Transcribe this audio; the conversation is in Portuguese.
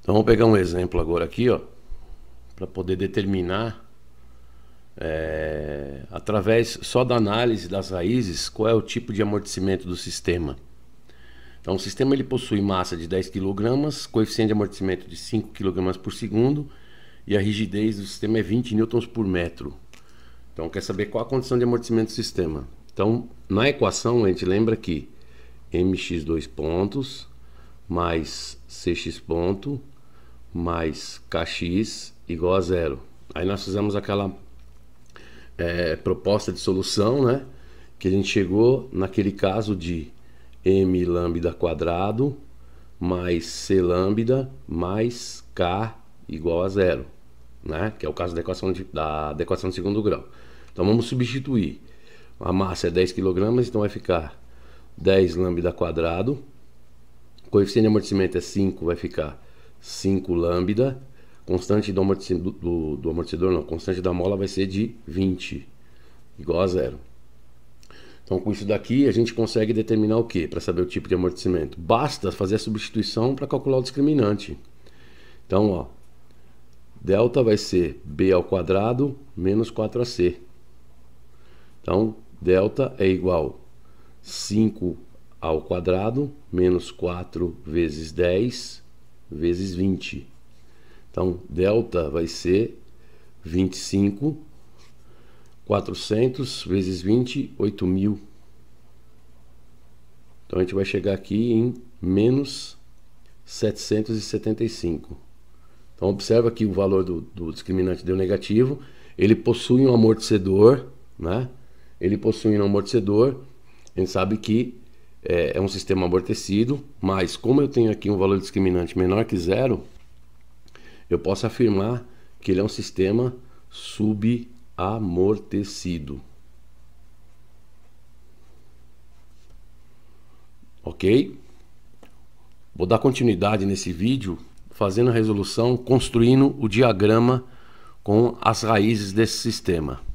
Então vamos pegar um exemplo agora aqui, ó, para poder determinar é, através só da análise das raízes qual é o tipo de amortecimento do sistema. Então o sistema ele possui massa de 10 kg, coeficiente de amortecimento de 5 kg por segundo e a rigidez do sistema é 20 N por metro. Então, quer saber qual a condição de amortecimento do sistema. Então, na equação, a gente lembra que mx dois pontos mais cx ponto mais kx igual a zero. Aí nós fizemos aquela é, proposta de solução, né? Que a gente chegou naquele caso de m lambda quadrado mais c lambda mais k igual a zero né? que é o caso da equação de, da, da equação de segundo grau. Então vamos substituir. A massa é 10 kg, então vai ficar 10 lambda quadrado. O coeficiente de amortecimento é 5, vai ficar 5 lambda. Constante do, amortecedor, do, do amortecedor não, constante da mola vai ser de 20, igual a zero. Então com isso daqui a gente consegue determinar o que para saber o tipo de amortecimento? Basta fazer a substituição para calcular o discriminante. Então, ó, delta vai ser b ao quadrado menos 4ac. Então, delta é igual 5 ao quadrado menos 4 vezes 10 vezes 20. Então, delta vai ser 25, 400 vezes 20, 8 mil. Então, a gente vai chegar aqui em menos 775. Então observa que o valor do, do discriminante deu negativo, ele possui um amortecedor, né? Ele possui um amortecedor, a gente sabe que é, é um sistema amortecido, mas como eu tenho aqui um valor discriminante menor que zero, eu posso afirmar que ele é um sistema subamortecido. Ok? Vou dar continuidade nesse vídeo fazendo a resolução, construindo o diagrama com as raízes desse sistema.